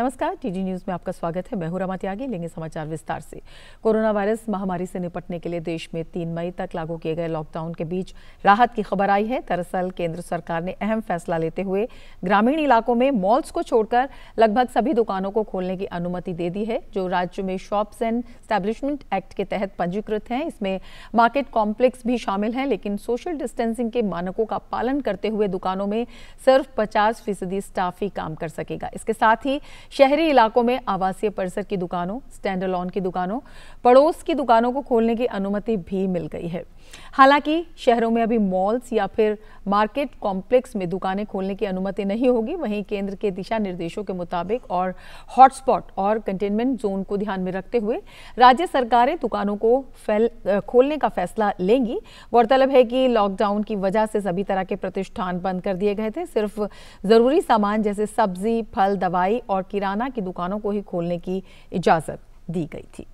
नमस्कार TG news में आपका स्वागत है मैं हूं रमा त्यागी लेंगे समाचार विस्तार से कोरोना वायरस महामारी से निपटने के लिए देश में तीन मई तक लागू किए गए लॉकडाउन के बीच राहत की खबर आई है दरअसल केंद्र सरकार ने अहम फैसला लेते हुए ग्रामीण इलाकों में मॉल्स को छोड़कर लगभग सभी दुकानों को खोलने की अनुमति दे दी है जो राज्य में शॉप्स एंड स्टैब्लिशमेंट एक्ट के तहत पंजीकृत हैं इसमें मार्केट कॉम्प्लेक्स भी शामिल हैं लेकिन सोशल डिस्टेंसिंग के मानकों का पालन करते हुए दुकानों में सिर्फ पचास फीसदी स्टाफ ही काम कर सकेगा इसके साथ ही शहरी इलाकों में आवासीय परिसर की दुकानों स्टैंडलॉन की दुकानों पड़ोस की दुकानों को खोलने की अनुमति भी मिल गई है हालांकि शहरों में अभी मॉल्स या फिर मार्केट कॉम्प्लेक्स में दुकानें खोलने की अनुमति नहीं होगी वहीं केंद्र के दिशा निर्देशों के मुताबिक और हॉटस्पॉट और कंटेनमेंट जोन को ध्यान में रखते हुए राज्य सरकारें दुकानों को फैल खोलने का फैसला लेंगी गौरतलब है कि लॉकडाउन की वजह से सभी तरह के प्रतिष्ठान बंद कर दिए गए थे सिर्फ जरूरी सामान जैसे सब्जी फल दवाई और किराना की दुकानों को ही खोलने की इजाज़त दी गई थी